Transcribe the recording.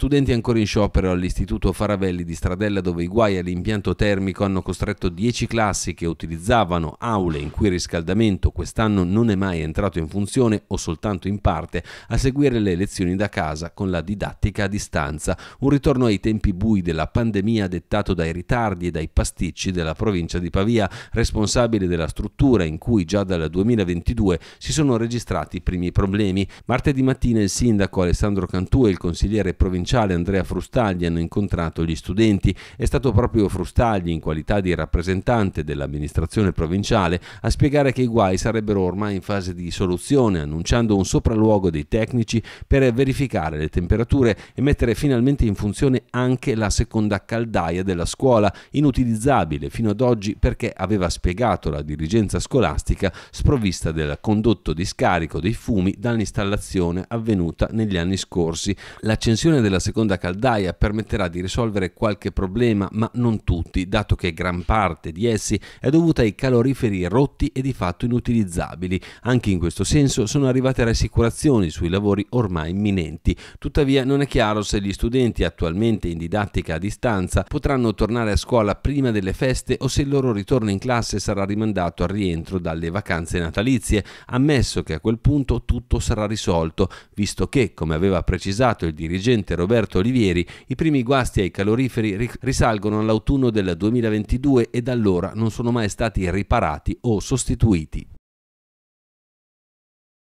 Studenti ancora in sciopero all'Istituto Faravelli di Stradella dove i guai all'impianto termico hanno costretto 10 classi che utilizzavano aule in cui il riscaldamento quest'anno non è mai entrato in funzione o soltanto in parte a seguire le lezioni da casa con la didattica a distanza, un ritorno ai tempi bui della pandemia dettato dai ritardi e dai pasticci della provincia di Pavia, responsabile della struttura in cui già dal 2022 si sono registrati i primi problemi. Martedì mattina il sindaco Alessandro Cantù e il consigliere provinciale provinciale Andrea Frustagli hanno incontrato gli studenti. È stato proprio Frustagli, in qualità di rappresentante dell'amministrazione provinciale, a spiegare che i guai sarebbero ormai in fase di soluzione, annunciando un sopralluogo dei tecnici per verificare le temperature e mettere finalmente in funzione anche la seconda caldaia della scuola, inutilizzabile fino ad oggi perché aveva spiegato la dirigenza scolastica sprovvista del condotto di scarico dei fumi dall'installazione avvenuta negli anni scorsi. L'accensione della la seconda caldaia permetterà di risolvere qualche problema, ma non tutti, dato che gran parte di essi è dovuta ai caloriferi rotti e di fatto inutilizzabili. Anche in questo senso sono arrivate rassicurazioni sui lavori ormai imminenti. Tuttavia non è chiaro se gli studenti attualmente in didattica a distanza potranno tornare a scuola prima delle feste o se il loro ritorno in classe sarà rimandato al rientro dalle vacanze natalizie, ammesso che a quel punto tutto sarà risolto, visto che, come aveva precisato il dirigente Roberto Roberto Olivieri, i primi guasti ai caloriferi risalgono all'autunno del 2022 e da allora non sono mai stati riparati o sostituiti.